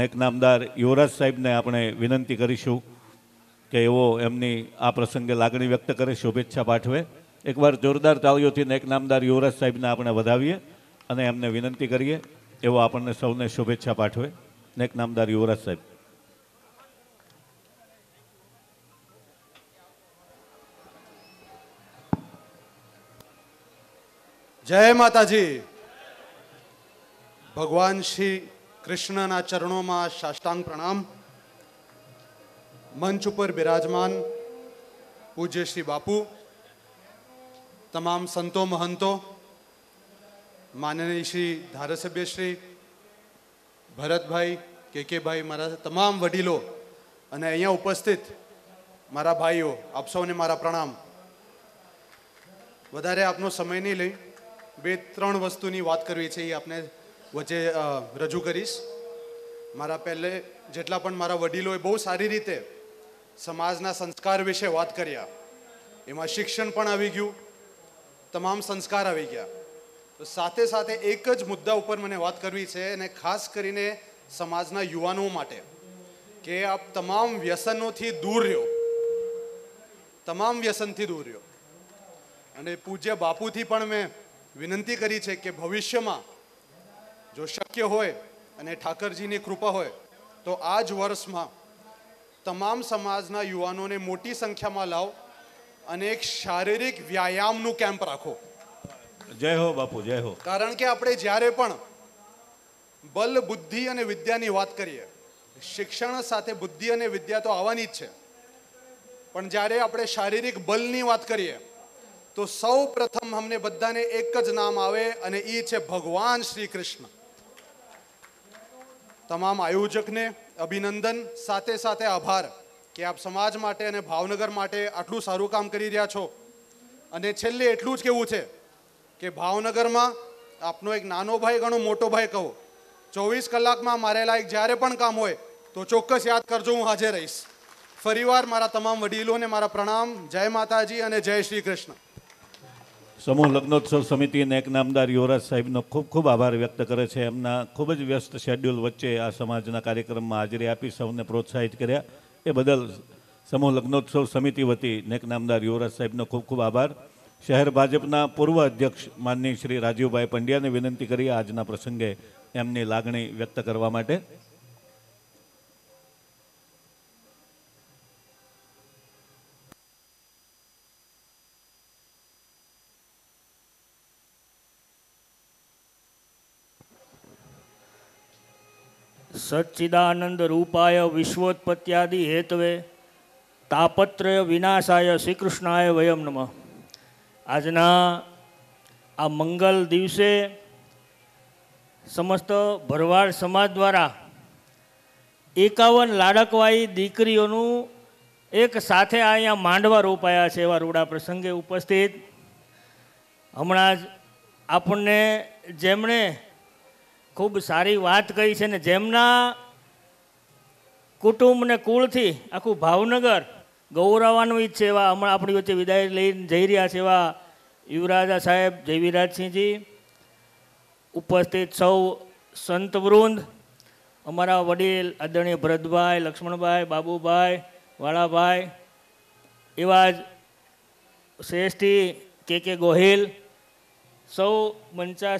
નેક નામદાર યુવરાજ સાહેબને આપણે વિનંતી કરીશું કે એવો એમની આ પ્રસંગે લાગણી વ્યક્ત કરે શુભેચ્છા પાઠવે એકવાર જોરદાર તાળીઓથી નેક નામદાર યુવરાજ સાહેબને આપણે વધાવીએ અને એમને વિનંતી કરીએ એવો આપણને સૌને શુભેચ્છા પાઠવે નેક નામદાર યુવરાજ સાહેબ જય માતાજી ભગવાન શ્રી કૃષ્ણના ચરણોમાં સાષ્ટાંગ પ્રણામ મંચ ઉપર બિરાજમાન પૂજ્ય શ્રી બાપુ તમામ સંતો મહંતો માનની શ્રી ધારાસભ્યશ્રી ભરતભાઈ કેકેભાઈ મારા તમામ વડીલો અને અહીંયા ઉપસ્થિત મારા ભાઈઓ આપ સૌને મારા પ્રણામ વધારે આપનો સમય નહીં લઈ બે ત્રણ વસ્તુની વાત કરવી છે એ આપને વચ્ચે રજૂ કરીશ મારા પહેલે જેટલા પણ મારા વડીલોએ બહુ સારી રીતે સમાજના સંસ્કાર વિશે વાત કર્યા એમાં શિક્ષણ પણ આવી ગયું તમામ સંસ્કાર આવી ગયા તો સાથે સાથે એક જ મુદ્દા ઉપર મને વાત કરવી છે અને ખાસ કરીને સમાજના યુવાનો માટે કે આપ તમામ વ્યસનોથી દૂર રહ્યો તમામ વ્યસનથી દૂર રહ્યો અને પૂજ્ય બાપુથી પણ મેં વિનંતી કરી છે કે ભવિષ્યમાં જો શક્ય હોય અને ઠાકરજીની કૃપા હોય તો આ જ વર્ષમાં તમામ સમાજના યુવાનોને મોટી સંખ્યામાં લાવો અને એક શારીરિક વ્યાયામનું કેમ્પ રાખો જય હો બાપુ જય હો કારણ કે આપણે જ્યારે પણ બલ બુદ્ધિ અને વિદ્યાની વાત કરીએ શિક્ષણ સાથે બુદ્ધિ અને વિદ્યા તો આવવાની જ છે પણ જ્યારે આપણે શારીરિક બલની વાત કરીએ તો સૌ પ્રથમ અમને બધાને એક જ નામ આવે અને એ છે ભગવાન શ્રી કૃષ્ણ તમામ આયોજકને અભિનંદન સાથે સાથે આભાર કે આપ સમાજ માટે અને ભાવનગર માટે આટલું સારું કામ કરી રહ્યા છો અને છેલ્લે એટલું જ કેવું છે કે ભાવનગરમાં આપનો એક નાનો ભાઈ ગણો મોટો ભાઈ કહો ચોવીસ કલાકમાં મારે લાયક જ્યારે પણ કામ હોય તો ચોક્કસ યાદ કરજો હું હાજર રહીશ ફરીવાર મારા તમામ વડીલોને મારા પ્રણામ જય માતાજી અને જય શ્રી કૃષ્ણ સમૂહ લગ્નોત્સવ સમિતિને એક નામદાર યુવરાજ સાહેબનો ખૂબ ખૂબ આભાર વ્યક્ત કરે છે એમના ખૂબ જ વ્યસ્ત શેડ્યુલ વચ્ચે આ સમાજના કાર્યક્રમમાં હાજરી આપી સૌને પ્રોત્સાહિત કર્યા એ બદલ સમૂહ લગ્નોત્સવ સમિતિ વતી નેક નામદાર યુવરાજ સાહેબનો ખૂબ ખૂબ આભાર શહેર ભાજપના પૂર્વ અધ્યક્ષ માનની શ્રી રાજીવભાઈ પંડ્યાને વિનંતી કરી આજના પ્રસંગે એમની લાગણી વ્યક્ત કરવા માટે સચ્ચિદાનંદ રૂપાય વિશ્વોત્પત્યાદિ હેતવે તાપત્રય વિનાશાય શ્રીકૃષ્ણાય વયમ નમ આજના આ મંગલ દિવસે સમસ્ત ભરવાડ સમાજ દ્વારા એકાવન લાડકવાઈ દીકરીઓનું એક સાથે અહીંયા માંડવા રોપાયા છે એવા રૂડા પ્રસંગે ઉપસ્થિત હમણાં જ આપણને જેમણે ખૂબ સારી વાત કહી છે ને જેમના કુટુંબ ને કુળથી આખું ભાવનગર ગૌરવવાનું જ છે એવા હમણાં આપણી વચ્ચે વિદાય લઈને જઈ રહ્યા છે એવા યુવરાજા સાહેબ જયવીરાજસિંહજી ઉપસ્થિત સૌ સંતવૃંદ અમારા વડીલ આદરણીય ભરતભાઈ લક્ષ્મણભાઈ બાબુભાઈ વાળાભાઈ એવા જ શ્રેષ્ઠી કે કે ગોહિલ સૌ મંચાસ્થ